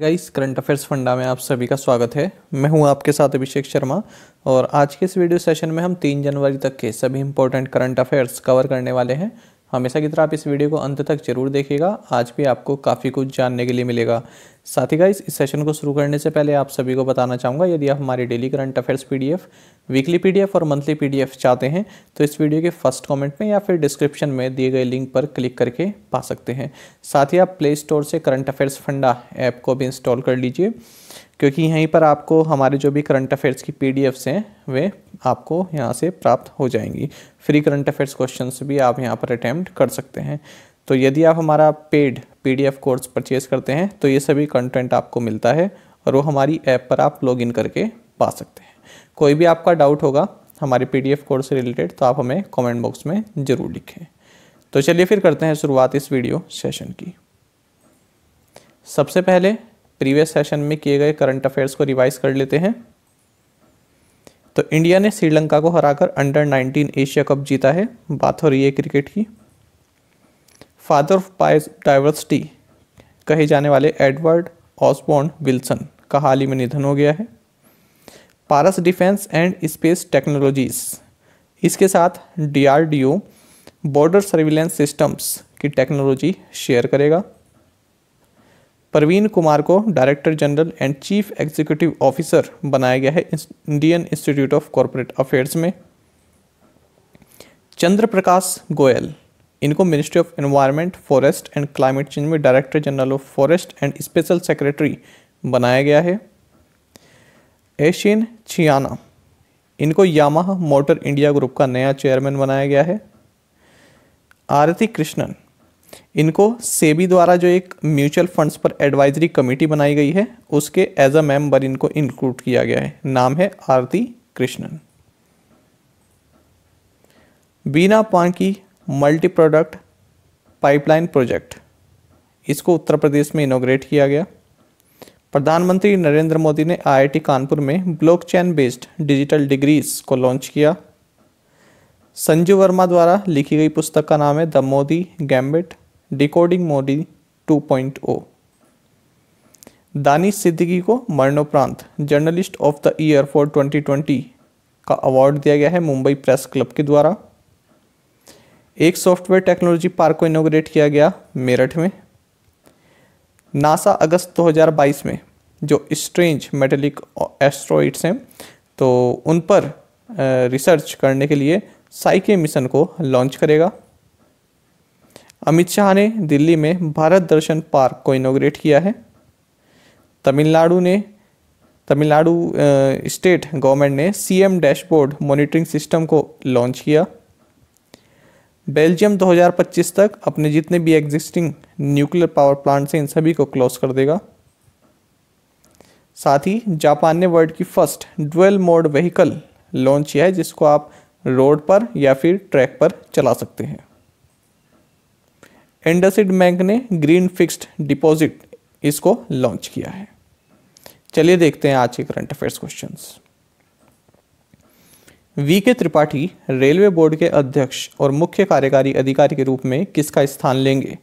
Guys current affairs फंडा में आप सभी का स्वागत है मैं हूं आपके साथ अभिषेक शर्मा और आज के इस वीडियो सेशन में हम तीन जनवरी तक के सभी इंपॉर्टेंट करंट अफेयर्स कवर करने वाले हैं हमेशा की तरह आप इस वीडियो को अंत तक जरूर देखिएगा आज भी आपको काफ़ी कुछ जानने के लिए मिलेगा साथ ही गाइस इस सेशन को शुरू करने से पहले आप सभी को बताना चाहूँगा यदि आप हमारी daily current affairs PDF weekly PDF और मंथली पीडीएफ चाहते हैं तो इस वीडियो के फर्स्ट कमेंट में या फिर डिस्क्रिप्शन में दिए गए लिंक पर क्लिक करके पा सकते हैं साथ ही आप प्ले स्टोर से करंट अफेयर्स फंडा ऐप को भी इंस्टॉल कर लीजिए क्योंकि यहीं पर आपको हमारे जो भी करंट अफेयर्स की पी हैं वे आपको यहाँ से प्राप्त हो जाएंगी फ्री करंट अफेयर्स क्वेश्चन भी आप यहाँ पर अटैम्प्ट कर सकते हैं तो यदि आप हमारा पेड पीडीएफ कोर्स परचेज करते हैं तो ये सभी कंटेंट आपको मिलता है और वो हमारी ऐप पर आप लॉगिन करके पा सकते हैं कोई भी आपका डाउट होगा हमारे पीडीएफ कोर्स से रिलेटेड तो आप हमें कमेंट बॉक्स में ज़रूर लिखें तो चलिए फिर करते हैं शुरुआत इस वीडियो सेशन की सबसे पहले प्रीवियस सेशन में किए गए करंट अफेयर्स को रिवाइज कर लेते हैं तो इंडिया ने श्रीलंका को हराकर अंडर 19 एशिया कप जीता है बात हो रही है क्रिकेट की फादर ऑफ बायोडाइवर्सिटी कहे जाने वाले एडवर्ड ऑसबोर्न विल्सन का हाल ही में निधन हो गया है Paras defence and space technologies इसके साथ डीआरडीओ बॉर्डर सर्विलेंस सिस्टम्स की टेक्नोलॉजी शेयर करेगा प्रवीण कुमार को director general and chief executive officer बनाया गया है Indian institute of corporate affairs में चंद्र प्रकाश गोयल इनको ministry of environment forest and climate change में director general of forest and special secretary बनाया गया है एशियन छियाना इनको यामाहा मोटर इंडिया ग्रुप का नया चेयरमैन बनाया गया है आरती कृष्णन इनको सेबी द्वारा जो एक म्यूचुअल फंड्स पर एडवाइजरी कमेटी बनाई गई है उसके एज अ मेंबर इनको इंक्लूड किया गया है नाम है आरती कृष्णन बीना पान की मल्टी प्रोडक्ट पाइपलाइन प्रोजेक्ट इसको उत्तर प्रदेश में इनोग्रेट किया गया प्रधानमंत्री नरेंद्र मोदी ने आईआईटी कानपुर में ब्लॉकचेन बेस्ड डिजिटल डिग्रीज को लॉन्च किया संजू वर्मा द्वारा लिखी गई पुस्तक का नाम है the Modi gambit decoding Modi 2.0 Danish Siddiqui को मरणोपरांत journalist of the year for 2020 का अवार्ड दिया गया है मुंबई प्रेस क्लब के द्वारा एक सॉफ्टवेयर टेक्नोलॉजी पार्क को इनोग्रेट किया गया मेरठ में नासा अगस्त 2022 में जो स्ट्रेंज मेटेलिक एस्ट्रॉइड्स हैं तो उन पर रिसर्च करने के लिए साइके मिशन को लॉन्च करेगा अमित शाह ने दिल्ली में भारत दर्शन पार्क को इनोग्रेट किया है तमिलनाडु ने तमिलनाडु स्टेट गवर्नमेंट ने सीएम डैशबोर्ड मॉनिटरिंग सिस्टम को लॉन्च किया बेल्जियम 2025 तक अपने जितने भी एग्जिस्टिंग न्यूक्लियर पावर प्लांट्स हैं इन सभी को क्लोज कर देगा साथ ही जापान ने वर्ल्ड की first dual mode vehicle launch किया है जिसको आप रोड पर या फिर ट्रैक पर चला सकते हैं इंडसिड बैंक ने ग्रीन फिक्स्ड डिपॉजिट इसको लॉन्च किया है चलिए देखते हैं आज के current affairs questions we K Tripathi railway board के अध्यक्ष और मुख्य कार्यकारी अधिकारी के रूप में किसका स्थान लेंगे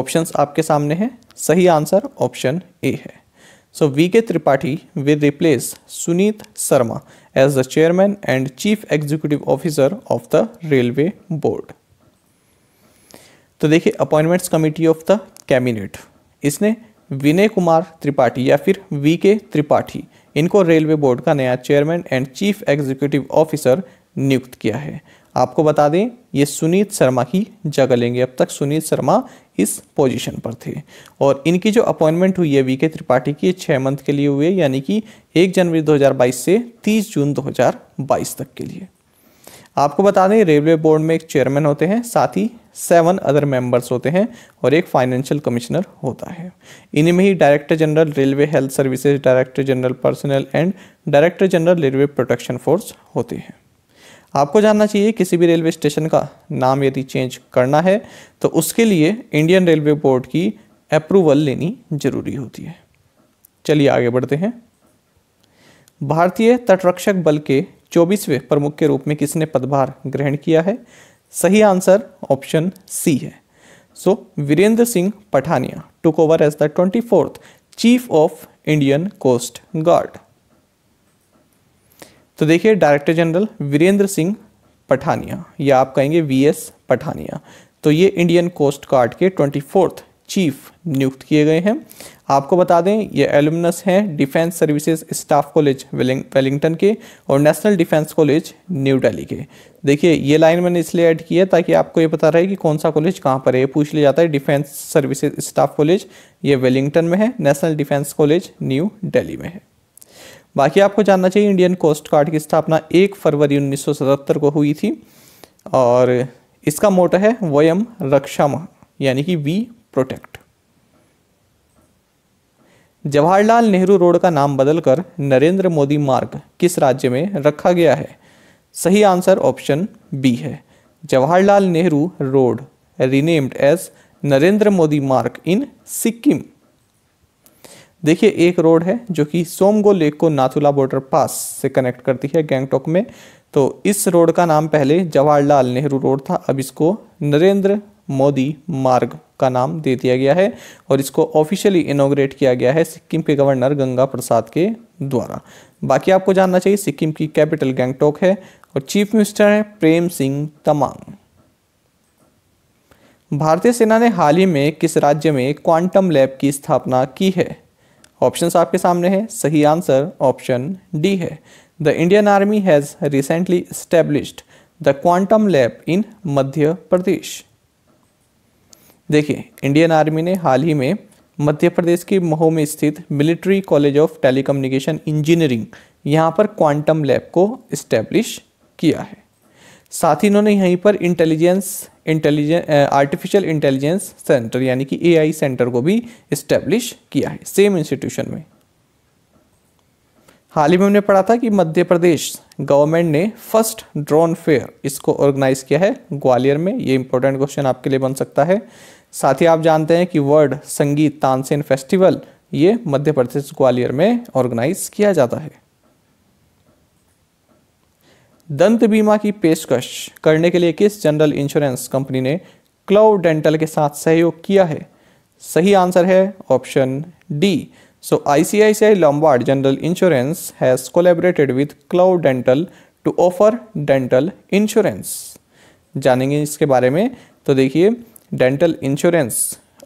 ऑप्शंस आपके सामने हैं सही आंसर ऑप्शन ए है so V K Tripathi will replace Suneet Sharma as the chairman and chief executive officer of the railway board तो देखिए appointments committee of the cabinet इसने विनय कुमार त्रिपाठी या फिर वी के त्रिपाठी इनको रेलवे बोर्ड का नया chairman and chief executive officer नियुक्त किया है आपको बता दें ये सुनीत शर्मा की जगह लेंगे अब तक सुनीत शर्मा इस पोजीशन पर थे और इनकी जो अपॉइंटमेंट हुई है वी के त्रिपाठी की छः मंथ के लिए हुए यानी कि एक जनवरी 2022 से 30 जून 2022 तक के लिए आपको बता दें रेलवे बोर्ड में एक चेयरमैन होते हैं साथ ही सेवन अदर मेंबर्स होते हैं और एक फाइनेंशियल कमिश्नर होता है इन्हीं में ही director general railway health services director general personnel and director general railway protection force होते हैं आपको जानना चाहिए किसी भी रेलवे स्टेशन का नाम यदि चेंज करना है तो उसके लिए इंडियन रेलवे बोर्ड की अप्रूवल लेनी जरूरी होती है चलिए आगे बढ़ते हैं भारतीय तटरक्षक बल के चौबीसवें प्रमुख के रूप में किसने पदभार ग्रहण किया है सही आंसर ऑप्शन सी है so so, Virendra Singh Pathania took over as the twenty fourth chief of Indian coast guard तो देखिए डायरेक्टर जनरल वीरेंद्र सिंह पठानिया या आप कहेंगे वी एस पठानिया तो ये इंडियन कोस्ट गार्ड के ट्वेंटी फोर्थ चीफ नियुक्त किए गए हैं आपको बता दें ये एलुमिनस हैं defence services staff college Wellington के और national defence college new Delhi के देखिए ये लाइन मैंने इसलिए ऐड की है ताकि आपको ये पता रहे कि कौन सा कॉलेज कहाँ पर है पूछ लिया जाता है डिफेंस सर्विसेज स्टाफ कॉलेज ये वेलिंगटन में है national defence college new Delhi में है बाकी आपको जानना चाहिए इंडियन कोस्ट गार्ड की स्थापना एक फरवरी सतहत्तर को हुई थी और इसका मोटो है वयम रक्षाम यानी कि we protect Jawaharlal Nehru road का नाम बदलकर नरेंद्र मोदी मार्ग किस राज्य में रखा गया है सही आंसर ऑप्शन बी है Jawaharlal Nehru road renamed as Narendra Modi Marg in Sikkim देखिए एक रोड है जो कि सोमगो लेक को नाथुला बॉर्डर पास से कनेक्ट करती है गैंगटोक में तो इस रोड का नाम पहले जवाहरलाल नेहरू रोड था अब इसको नरेंद्र मोदी मार्ग का नाम दे दिया गया है और इसको ऑफिशियली इनोग्रेट किया गया है सिक्किम के गवर्नर गंगा प्रसाद के द्वारा बाकी आपको जानना चाहिए सिक्किम की कैपिटल गैंगटोक है और चीफ मिनिस्टर है प्रेम सिंह तमांग भारतीय सेना ने हाल ही में किस राज्य में क्वांटम लैब की स्थापना की है ऑप्शंस आपके सामने हैं सही आंसर ऑप्शन डी है the Indian army has recently established the quantum lab in Madhya Pradesh देखिए इंडियन आर्मी ने हाल ही में मध्य प्रदेश के महो में स्थित military college of telecommunication engineering यहाँ पर क्वांटम लैब को इस्टेब्लिश किया है साथ ही इन्होंने यहीं पर intelligence intelligence artificial intelligence centre यानी कि एआई सेंटर को भी इस्टेब्लिश किया है सेम इंस्टीट्यूशन में हाल ही में हमने पढ़ा था कि मध्य प्रदेश गवर्नमेंट ने फर्स्ट ड्रोन फेयर इसको ऑर्गेनाइज किया है ग्वालियर में ये इंपॉर्टेंट क्वेश्चन आपके लिए बन सकता है साथ ही आप जानते हैं कि वर्ल्ड संगीत तानसेन फेस्टिवल ये मध्य प्रदेश ग्वालियर में ऑर्गेनाइज किया जाता है दंत बीमा की पेशकश करने के लिए किस जनरल इंश्योरेंस कंपनी ने क्लाउड डेंटल के साथ सहयोग किया है सही आंसर है option D So ICICI Lombard General Insurance has collaborated with Cloud Dental to offer dental insurance. जानेंगे इसके बारे में तो देखिए डेंटल इंश्योरेंस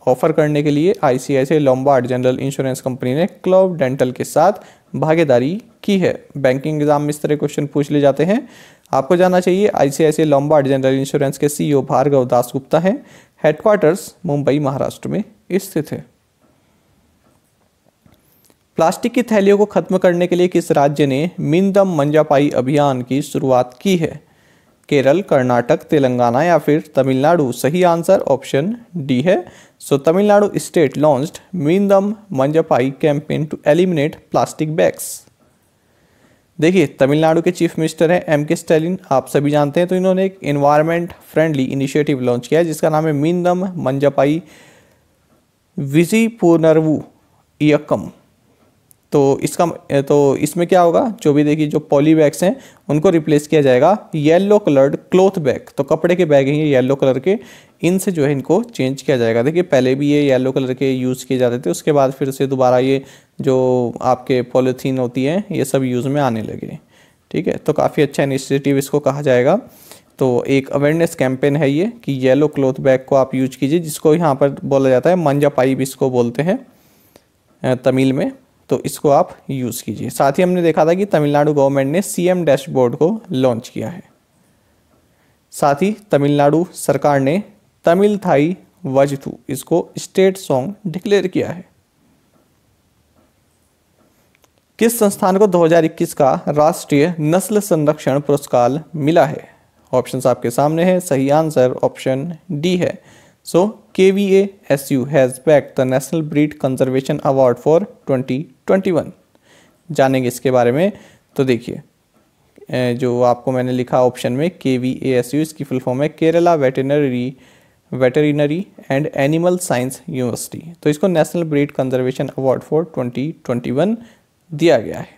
ऑफर करने के लिए I I C C Lombard general insurance company ने क्लब डेंटल के साथ भागीदारी की है बैंकिंग एग्जाम में इस तरह क्वेश्चन पूछ ले जाते हैं आपको जानना चाहिए I I C C Lombard general insurance के सीईओ e भार्गव दास गुप्ता हैं हेडक्वार्टर्स मुंबई महाराष्ट्र में स्थित है प्लास्टिक की थैलियों को खत्म करने के लिए किस राज्य ने मिंदम मंजापाई अभियान की शुरुआत की है केरल कर्नाटक तेलंगाना या फिर तमिलनाडु सही आंसर ऑप्शन डी है so Tamil Nadu state launched Meendum Manjappai campaign to eliminate plastic bags देखिए तमिलनाडु के चीफ मिनिस्टर हैं एम के स्टैलिन आप सभी जानते हैं तो इन्होंने एक इन्वायरमेंट फ्रेंडली इनिशिएटिव लॉन्च किया है जिसका नाम है मिंदम मंजापाई विजी पुनर्वु यकम तो इसका तो इसमें क्या होगा जो भी देखिए जो पॉली बैग्स हैं उनको रिप्लेस किया जाएगा येलो कलर्ड क्लोथ बैग तो कपड़े के बैग हैं ये येलो कलर के इनसे जो है इनको चेंज किया जाएगा देखिए पहले भी ये येलो कलर के यूज़ किए जाते थे उसके बाद फिर से दोबारा ये जो आपके पॉलीथीन होती है ये सब यूज़ में आने लगे ठीक है तो काफ़ी अच्छा इनिशिएटिव इसको कहा जाएगा तो एक अवेयरनेस कैंपेन है ये कि येलो क्लोथ बैग को आप यूज कीजिए जिसको यहाँ पर बोला जाता है मंजा पाइप इसको बोलते हैं तमिल में तो इसको आप यूज़ कीजिए साथ ही हमने देखा था कि तमिलनाडु गवर्नमेंट ने सीएम डैशबोर्ड को लॉन्च किया है साथ ही तमिलनाडु सरकार ने तमिल थाई वजथू इसको स्टेट सॉन्ग डिक्लेयर किया है किस संस्थान को 2021 का राष्ट्रीय नस्ल संरक्षण पुरस्कार मिला है ऑप्शंस आपके सामने है सही आंसर ऑप्शन डी है So KVA SU has bagged the National Breed Conservation Award for 2021. जानेंगे इसके बारे में तो देखिए जो आपको मैंने लिखा ऑप्शन में K V A S U इसकी फुल फॉर्म है Kerala veterinary veterinary and animal science university तो इसको national breed conservation award for 2021 दिया गया है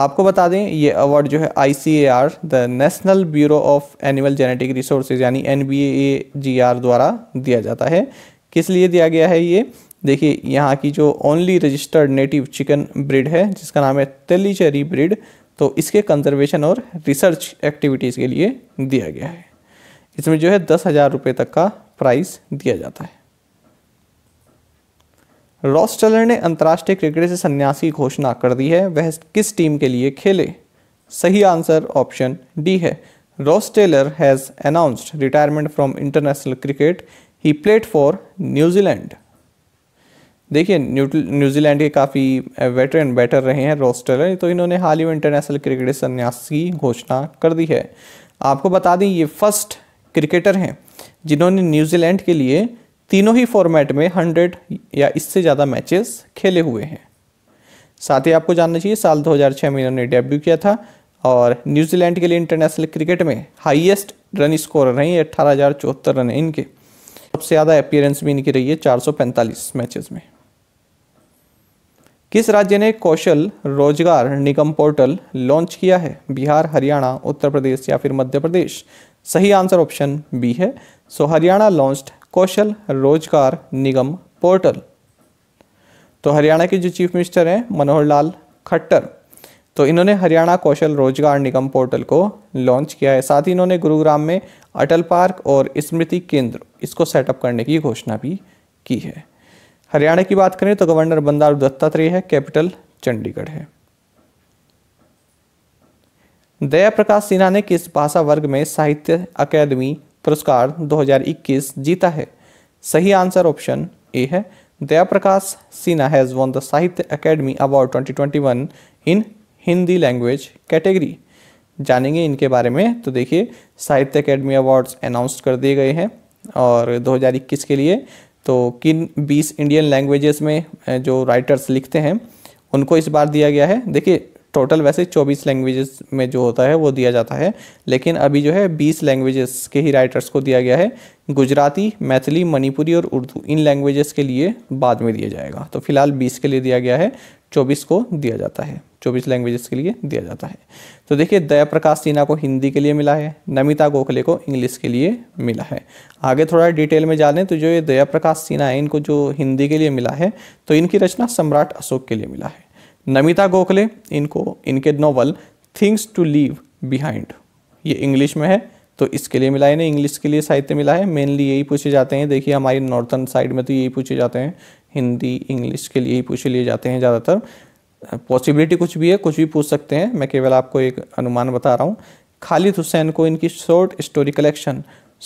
आपको बता दें ये अवार्ड जो है आई the national bureau of animal genetic resources यानी एन द्वारा दिया जाता है किस लिए दिया गया है ये देखिए यहाँ की जो only registered native chicken breed है जिसका नाम है तेलीचेरी ब्रिड तो इसके कंजर्वेशन और रिसर्च एक्टिविटीज़ के लिए दिया गया है इसमें जो है दस हज़ार रुपये तक का प्राइस दिया जाता है रॉस टेलर ने अंतर्राष्ट्रीय क्रिकेट से सन्यासी घोषणा कर दी है वह किस टीम के लिए खेले सही आंसर ऑप्शन डी है Ross Taylor has announced retirement from international cricket he played for New Zealand देखिए न्यूजीलैंड के काफ़ी वेटरन बैटर रहे हैं रॉस टेलर तो इन्होंने हाल ही में इंटरनेशनल क्रिकेट संन्यास की घोषणा कर दी है आपको बता दें ये फर्स्ट क्रिकेटर हैं जिन्होंने न्यूजीलैंड के लिए तीनों ही फॉर्मेट में हंड्रेड या इससे ज़्यादा मैचेस खेले हुए हैं साथ ही आपको जानना चाहिए साल 2006 में इन्होंने डेब्यू किया था और न्यूजीलैंड के लिए इंटरनेशनल क्रिकेट में हाईएस्ट रन स्कोर रहे हैं अट्ठारह रन इनके सबसे ज़्यादा अपियरेंस भी इनकी रही है चार मैचेस में किस राज्य ने कौशल रोजगार निगम पोर्टल लॉन्च किया है बिहार हरियाणा उत्तर प्रदेश या फिर मध्य प्रदेश सही आंसर ऑप्शन बी है सो हरियाणा लॉन्च्ड कौशल रोजगार निगम पोर्टल तो हरियाणा के जो चीफ मिनिस्टर हैं मनोहर लाल खट्टर तो इन्होंने हरियाणा कौशल रोजगार निगम पोर्टल को लॉन्च किया है साथ ही इन्होंने गुरुग्राम में अटल पार्क और स्मृति केंद्र इसको सेटअप करने की घोषणा भी की है हरियाणा की बात करें तो गवर्नर बंदारू दत्तात्रेय है कैपिटल चंडीगढ़ है दया प्रकाश सिन्हा ने किस भाषा वर्ग में साहित्य अकादमी पुरस्कार 2021 जीता है सही आंसर ऑप्शन ए है Daya Prakash Sinha has won the Sahitya Akademi award 2021 in Hindi language category जानेंगे इनके बारे में तो देखिए साहित्य अकेडमी अवार्ड्स अनाउंस कर दिए गए हैं और 2021 के लिए तो किन 20 इंडियन लैंग्वेजेस में जो राइटर्स लिखते हैं उनको इस बार दिया गया है देखिए टोटल वैसे 24 लैंग्वेजेस में जो होता है वो दिया जाता है लेकिन अभी जो है 20 लैंग्वेजेस के ही राइटर्स को दिया गया है गुजराती मैथिली मणिपुरी और उर्दू इन लैंग्वेजेस के लिए बाद में दिया जाएगा तो फिलहाल 20 के लिए दिया गया है 24 को दिया जाता है 24 लैंग्वेजेस के लिए दिया जाता है तो देखिए दया प्रकाश सिन्हा को हिंदी के लिए मिला है नमिता गोखले को इंग्लिश के लिए मिला है आगे थोड़ा डिटेल में जाने तो जो ये दया प्रकाश सिन्हा है इनको जो हिंदी के लिए मिला है तो इनकी रचना सम्राट अशोक के लिए मिला है नमिता गोखले इनको इनके novel things to leave behind ये इंग्लिश में है तो इसके लिए मिला है ना इंग्लिश के लिए साहित्य मिला है मेनली यही पूछे जाते हैं देखिए हमारी नॉर्थन साइड में तो यही पूछे जाते हैं हिंदी इंग्लिश के लिए ही पूछे लिए जाते हैं ज़्यादातर पॉसिबिलिटी कुछ भी है कुछ भी पूछ सकते हैं मैं केवल आपको एक अनुमान बता रहा हूँ खालिद हुसैन को इनकी शॉर्ट स्टोरी कलेक्शन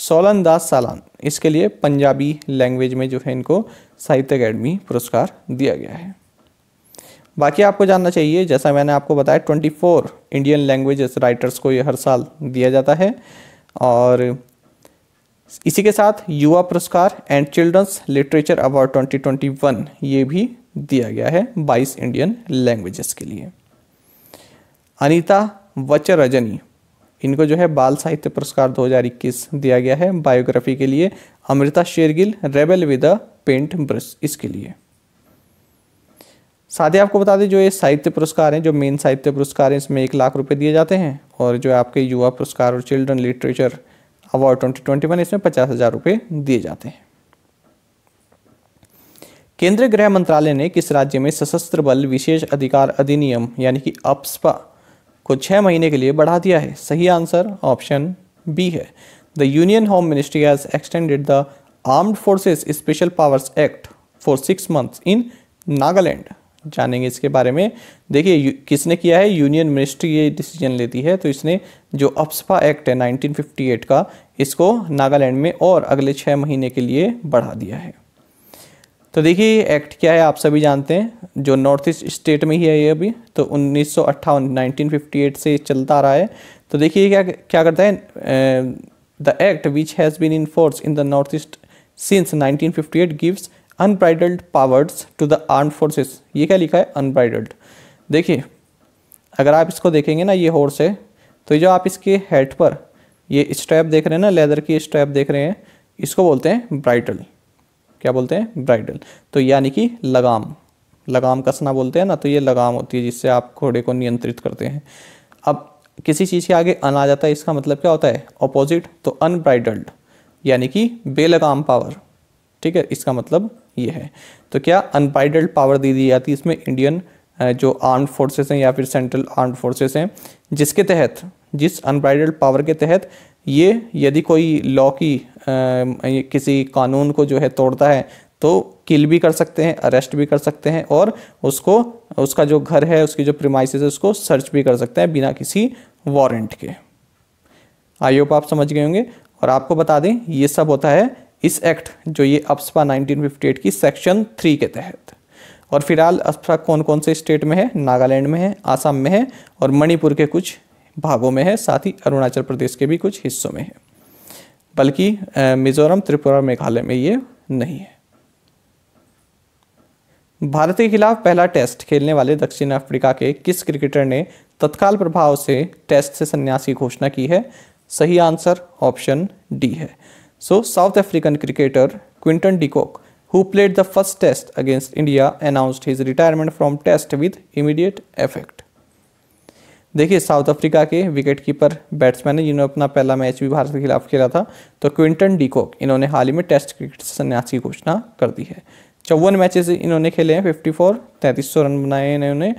सोलन दास सालान इसके लिए पंजाबी लैंग्वेज में जो है इनको साहित्य अकेडमी पुरस्कार दिया गया है बाकी आपको जानना चाहिए जैसा मैंने आपको बताया 24 इंडियन लैंग्वेजेस राइटर्स को ये हर साल दिया जाता है और इसी के साथ युवा पुरस्कार एंड चिल्ड्रंस लिटरेचर अवार्ड 2021 ये भी दिया गया है 22 इंडियन लैंग्वेजेस के लिए अनीता वचरजनी इनको जो है बाल साहित्य पुरस्कार 2021 दिया गया है बायोग्राफी के लिए Amrita Shergil rebel with paint brush इसके लिए साथ ही आपको बता दें जो ये साहित्य पुरस्कार हैं जो मेन साहित्य पुरस्कार हैं इसमें एक लाख रुपए दिए जाते हैं और जो आपके युवा पुरस्कार और children literature award twenty twenty one इसमें पचास हज़ार रुपये दिए जाते हैं केंद्रीय गृह मंत्रालय ने किस राज्य में सशस्त्र बल विशेष अधिकार अधिनियम यानी कि अप्सपा को छः महीने के लिए बढ़ा दिया है सही आंसर ऑप्शन बी है the union home ministry has extended the armed forces special powers act for six months in Nagaland जानेंगे इसके बारे में देखिए किसने किया है यूनियन मिनिस्ट्री ये डिसीजन लेती है तो इसने जो अप्सपा एक्ट है 1958 का इसको नागालैंड में और अगले छः महीने के लिए बढ़ा दिया है तो देखिए एक्ट क्या है आप सभी जानते हैं जो नॉर्थ ईस्ट स्टेट में ही है ये अभी तो उन्नीस सौ से चलता आ रहा है तो देखिए क्या क्या करता है the act which has been in force in the north east since 1958 gives unbridled powers to the arm forces ये क्या लिखा है अनब्राइडल्ड देखिए अगर आप इसको देखेंगे ना ये हॉर्स है तो जो आप इसके हेड पर ये स्ट्रैप देख रहे हैं ना लेदर की स्ट्रैप देख रहे हैं इसको बोलते हैं ब्राइडल क्या बोलते हैं ब्राइडल तो यानी कि लगाम लगाम कसना बोलते हैं ना तो ये लगाम होती है जिससे आप घोड़े को नियंत्रित करते हैं अब किसी चीज़ के आगे अन आ जाता है इसका मतलब क्या होता है अपोजिट तो अनब्राइडल्ड यानी कि बेलगाम पावर ठीक है इसका मतलब ये है तो क्या अनपाइडल्ड पावर दे दी जाती है इसमें इंडियन जो आर्म्ड फोर्सेस हैं या फिर सेंट्रल आर्म्ड फोर्सेस हैं जिसके तहत जिस अनब्राइडल्ड पावर के तहत ये यदि कोई लॉ की किसी कानून को जो है तोड़ता है तो किल भी कर सकते हैं अरेस्ट भी कर सकते हैं और उसको उसका जो घर है उसकी जो प्रिमाइस है उसको सर्च भी कर सकते हैं बिना किसी वारंट के आई होप आप समझ गए होंगे और आपको बता दें ये सब होता है इस एक्ट जो ये अपसपा 1958 की सेक्शन थ्री के तहत और फिलहाल अपसपा कौन कौन से स्टेट में है नागालैंड में है आसाम में है और मणिपुर के कुछ भागों में है साथ ही अरुणाचल प्रदेश के भी कुछ हिस्सों में है बल्कि मिजोरम त्रिपुरा मेघालय में ये नहीं है भारत के खिलाफ पहला टेस्ट खेलने वाले दक्षिण अफ्रीका के किस क्रिकेटर ने तत्काल प्रभाव से टेस्ट से संन्यास की घोषणा की है सही आंसर ऑप्शन डी है So, South African cricketer Quinton de Kock, who played the first test against India, announced his retirement from test with immediate effect. देखिए साउथ अफ्रीका के विकेट कीपर बैट्समैन है जिन्होंने अपना पहला मैच भी भारत के खिलाफ खेला था तो क्विंटन डीकॉक इन्होंने हाल ही में टेस्ट क्रिकेट से संन्यास की घोषणा कर दी है चौवन मैचेस इन्होंने खेले हैं फिफ्टी फोर तैंतीस सौ रन बनाए हैं इन्होंने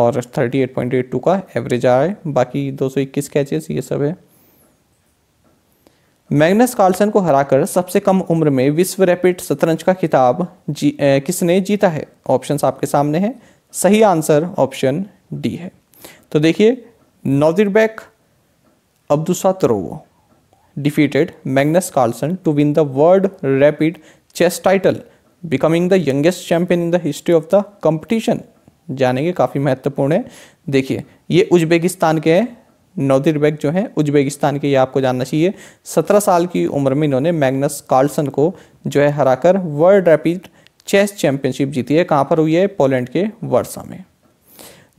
और thirty eight point eight two का एवरेज आए बाकी दो सौ इक्कीस कैचेस ये सब है मैग्नस कार्लसन को हराकर सबसे कम उम्र में विश्व रैपिड शतरंज का खिताब जी ए, किसने जीता है ऑप्शंस आपके सामने हैं सही आंसर ऑप्शन डी है तो देखिए Nodirbek Abdusattorov Magnus Carlsen to win the world rapid Rapid title becoming the youngest champion in the history of the the competition. जानेंगे काफ़ी महत्वपूर्ण है देखिए ये उज्बेकिस्तान के हैं नोदिरबेक जो हैं उज्बेकिस्तान के ये आपको जानना चाहिए सत्रह साल की उम्र में इन्होंने मैग्नस कार्लसन को जो है हराकर वर्ल्ड रैपिड चेस चैंपियनशिप जीती है कहाँ पर हुई है पोलैंड के वर्षा में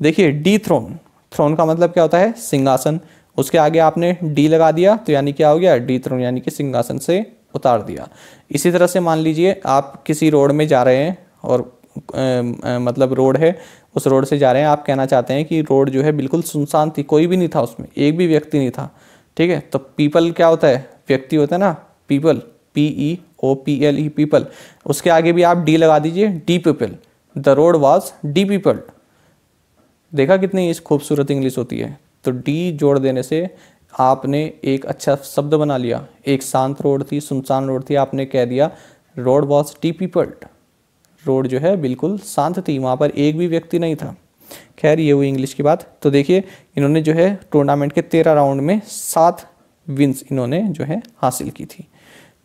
देखिए डी थ्रोन थ्रोन का मतलब क्या होता है सिंहासन उसके आगे आपने डी लगा दिया तो यानी क्या हो गया डी थ्रोन यानी कि सिंहासन से उतार दिया इसी तरह से मान लीजिए आप किसी रोड में जा रहे हैं और मतलब रोड है उस रोड से जा रहे हैं आप कहना चाहते हैं कि रोड जो है बिल्कुल सुनसान थी कोई भी नहीं था उसमें एक भी व्यक्ति नहीं था ठीक है तो पीपल क्या होता है व्यक्ति होता है ना people P E O P L E people उसके आगे भी आप डी लगा दीजिए depeople the road was depeople देखा कितनी इस खूबसूरत इंग्लिश होती है तो डी जोड़ देने से आपने एक अच्छा शब्द बना लिया एक शांत रोड थी सुनसान रोड थी आपने कह दिया road was depeopled road जो है बिल्कुल शांत थी वहाँ पर एक भी व्यक्ति नहीं था खैर ये हुई इंग्लिश की बात तो देखिए इन्होंने जो है टूर्नामेंट के तेरह राउंड में सात विन्स इन्होंने जो है हासिल की थी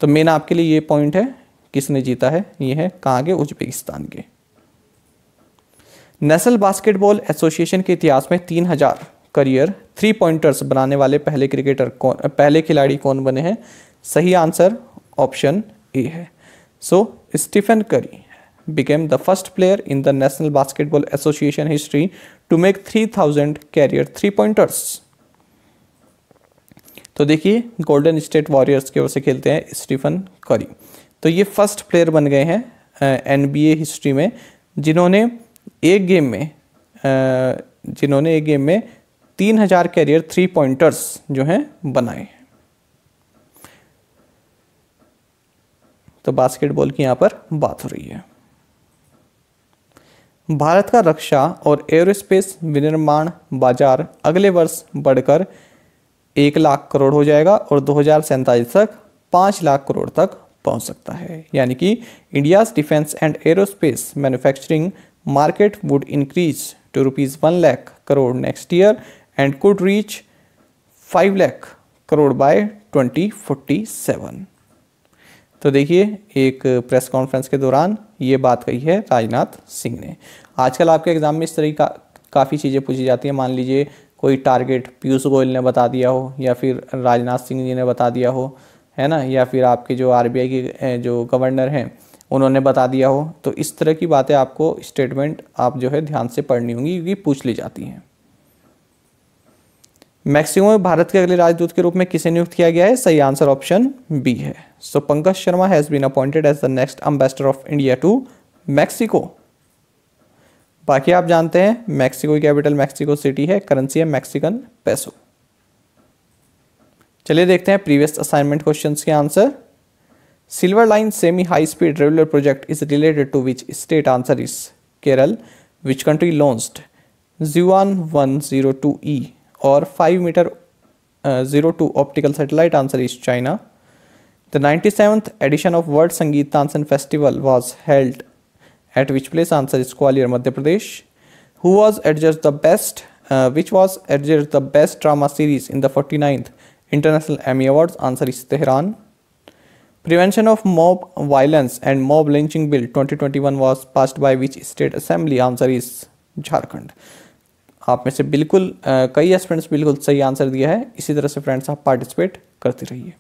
तो मेन आपके लिए ये पॉइंट है किसने जीता है ये है कहाँ के उज्बेकिस्तान के नेशनल बास्केटबॉल एसोसिएशन के इतिहास में तीन हजार करियर थ्री पॉइंटर्स बनाने वाले पहले क्रिकेटर कौन पहले खिलाड़ी कौन बने हैं सही आंसर ऑप्शन ए है so Stephen Curry became the first player in the National Basketball Association history to make 3000 career three pointers. तो देखिए गोल्डन स्टेट वॉरियर्स की ओर से खेलते हैं स्टीफन करी तो ये फर्स्ट प्लेयर बन गए हैं एनबीए हिस्ट्री में जिन्होंने एक गेम में जिन्होंने एक गेम में 3000 कैरियर थ्री पॉइंटर्स जो हैं बनाए तो बास्केटबॉल की यहां पर बात हो रही है भारत का रक्षा और एयरोस्पेस विनिर्माण बाजार अगले वर्ष बढ़कर एक लाख करोड़ हो जाएगा और दो तक पाँच लाख करोड़ तक पहुंच सकता है यानी कि India's defence and aerospace manufacturing market would increase to rupees one lakh crore next year and could reach five lakh crore by twenty forty seven तो देखिए एक प्रेस कॉन्फ्रेंस के दौरान ये बात कही है राजनाथ सिंह ने आजकल आपके एग्ज़ाम में इस तरह का काफ़ी चीज़ें पूछी जाती हैं मान लीजिए कोई टारगेट पीयूष गोयल ने बता दिया हो या फिर राजनाथ सिंह जी ने बता दिया हो है ना या फिर आपके जो आरबीआई के जो गवर्नर हैं उन्होंने बता दिया हो तो इस तरह की बातें आपको स्टेटमेंट आप जो है ध्यान से पढ़नी होंगी क्योंकि पूछ ली जाती हैं मैक्सिको में भारत के अगले राजदूत के रूप में किसे नियुक्त किया गया है सही आंसर ऑप्शन बी है so Pankaj Sharma has been appointed as the next ambassador of India to Mexico बाकी आप जानते हैं मैक्सिको की कैपिटल मैक्सिको सिटी है करेंसी है मैक्सिकन पैसो चलिए देखते हैं प्रीवियस असाइनमेंट क्वेश्चन के answer silver line semi high speed regular project is related to which state answer is Kerala which country जी जीवान one zero two E or 5 meter uh, 02 optical satellite answer is China. The 97th edition of World Sangeet Tansen Festival was held at which place answer is Gwalior Madhya Pradesh. Who was adjudged the best uh, which was adjudged the best drama series in the 49th International Emmy Awards answer is Tehran. Prevention of Mob Violence and Mob Lynching Bill 2021 was passed by which state assembly answer is Jharkhand. आप में से बिल्कुल कई students बिल्कुल सही answer दिया है इसी तरह से फ्रेंड्स आप पार्टिसिपेट करते रहिए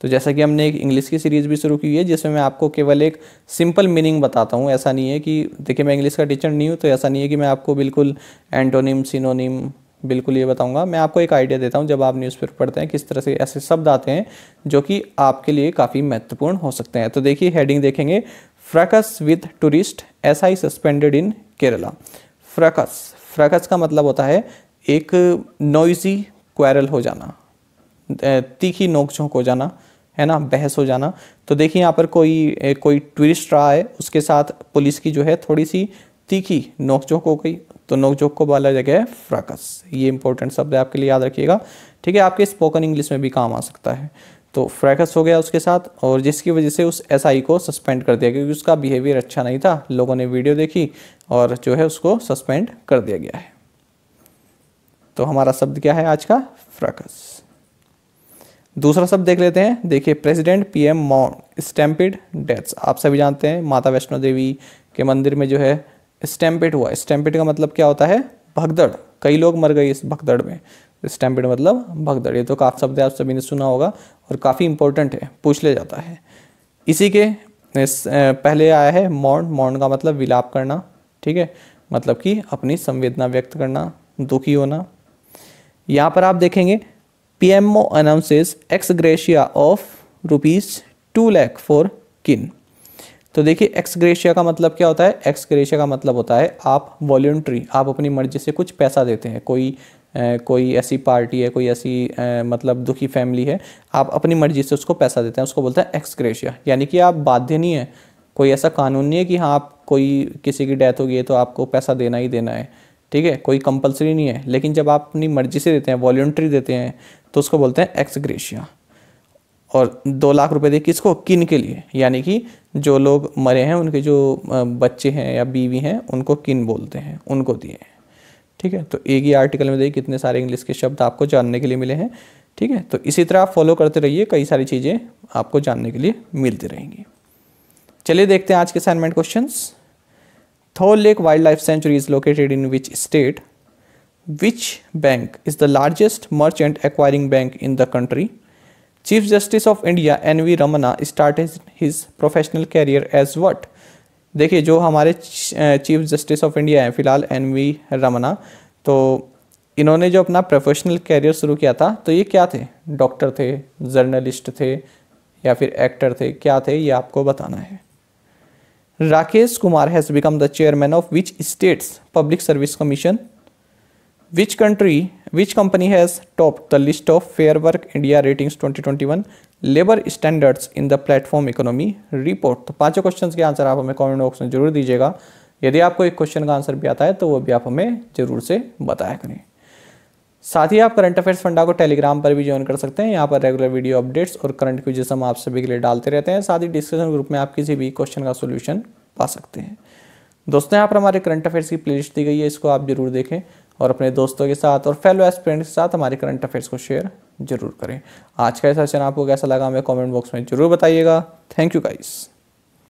तो जैसा कि हमने एक इंग्लिश की सीरीज़ भी शुरू की है जिसमें मैं आपको केवल एक सिंपल मीनिंग बताता हूँ ऐसा नहीं है कि देखिए मैं इंग्लिश का टीचर नहीं हूँ तो ऐसा नहीं है कि मैं आपको बिल्कुल एंटोनिम सिनोनिम बिल्कुल ये बताऊँगा मैं आपको एक आइडिया देता हूँ जब आप न्यूज़पेपर पढ़ते हैं किस तरह से ऐसे शब्द आते हैं जो कि आपके लिए काफ़ी महत्वपूर्ण हो सकते हैं तो देखिए हेडिंग देखेंगे fracas with tourist S I suspended in Kerala fracas fracas का मतलब होता है एक नोइजी क्वारल हो जाना तीखी नोक झोंक हो जाना है ना बहस हो जाना तो देखिए यहाँ पर कोई कोई टूरिस्ट रहा है उसके साथ पुलिस की जो है थोड़ी सी तीखी नोकझोंक हो गई तो नोकझोंक को बोला है फ्रैकस ये इंपॉर्टेंट शब्द है आपके लिए याद रखिएगा ठीक है आपके स्पोकन इंग्लिश में भी काम आ सकता है तो फ्रैकस हो गया उसके साथ और जिसकी वजह से उस एसआई को सस्पेंड कर दिया क्योंकि उसका बिहेवियर अच्छा नहीं था लोगों ने वीडियो देखी और जो है उसको सस्पेंड कर दिया गया है तो हमारा शब्द क्या है आज का फ्रैकस दूसरा शब्द देख लेते हैं देखिए प्रेसिडेंट पीएम मॉन स्टैम्पिड डेथ्स आप सभी जानते हैं माता वैष्णो देवी के मंदिर में जो है स्टैम्पिड हुआ स्टैम्पिड का मतलब क्या होता है भगदड़ कई लोग मर गए इस भगदड़ में स्टैम्पिड मतलब भगदड़ ये तो काफ़ी शब्द आप सभी ने सुना होगा और काफ़ी इंपॉर्टेंट है पूछ ले जाता है इसी के इस पहले आया है मौन मौन का मतलब विलाप करना ठीक है मतलब कि अपनी संवेदना व्यक्त करना दुखी होना यहाँ पर आप देखेंगे P M O announces ex gratia of rupees two lakh for kin तो देखिए एक्स ग्रेशिया का मतलब क्या होता है एक्स ग्रेशिया का मतलब होता है आप वॉल्ट्री आप अपनी मर्जी से कुछ पैसा देते हैं कोई कोई ऐसी पार्टी है कोई ऐसी मतलब दुखी फैमिली है आप अपनी मर्जी से उसको पैसा देते हैं उसको बोलते हैं एक्सक्रेशिया यानी कि आप बाध्य नहीं है कोई ऐसा कानून नहीं है कि हाँ आप कोई किसी की डेथ हो गई है तो आपको पैसा देना ही देना है ठीक है कोई कंपलसरी नहीं है लेकिन जब आप अपनी मर्जी से देते हैं वॉल्ट्री देते हैं तो उसको बोलते हैं एक्सग्रेशिया और दो लाख रुपए दे किसको किन के लिए यानी कि जो लोग मरे हैं उनके जो बच्चे हैं या बीवी हैं उनको किन बोलते हैं उनको दिए हैं ठीक है तो एक ही आर्टिकल में देखिए कितने सारे इंग्लिश के शब्द आपको जानने के लिए मिले हैं ठीक है तो इसी तरह आप फॉलो करते रहिए कई सारी चीज़ें आपको जानने के लिए मिलती रहेंगी चलिए देखते हैं आज के assignment question Thol lake wildlife sanctuary is located in which state which bank is the largest merchant acquiring bank in the country chief justice of India N V Ramana start his professional career as what देखिए जो हमारे chief justice of India हैं फिलहाल N V Ramna तो इन्होंने जो अपना professional career शुरू किया था तो ये क्या थे डॉक्टर थे जर्नलिस्ट थे या फिर एक्टर थे क्या थे ये आपको बताना है Rakesh Kumar has become the chairman of which states public service commission which country which company has topped the list of Fair Work India Ratings 2021 labour standards in the platform economy report तो पांचों questions के answer आप हमें comment box में जरूर दीजिएगा यदि आपको एक क्वेश्चन का आंसर भी आता है तो वो भी आप हमें जरूर से बताया करें साथ ही आप करंट अफेयर्स फंडा को टेलीग्राम पर भी ज्वाइन कर सकते हैं यहाँ पर रेगुलर वीडियो अपडेट्स और करंट क्यूज हम आप सभी के लिए डालते रहते हैं साथ ही डिस्कशन ग्रुप में आप किसी भी क्वेश्चन का सोल्यूशन पा सकते हैं दोस्तों यहाँ पर हमारे करंट अफेयर्स की प्लेलिस्ट दी गई है इसको आप जरूर देखें और अपने दोस्तों के साथ और फेलो एस्पिरेंट के साथ हमारे करंट अफेयर्स को शेयर जरूर करें आज का सेशन आपको कैसा लगा हमें कमेंट बॉक्स में ज़रूर बताइएगा थैंक यू गाइस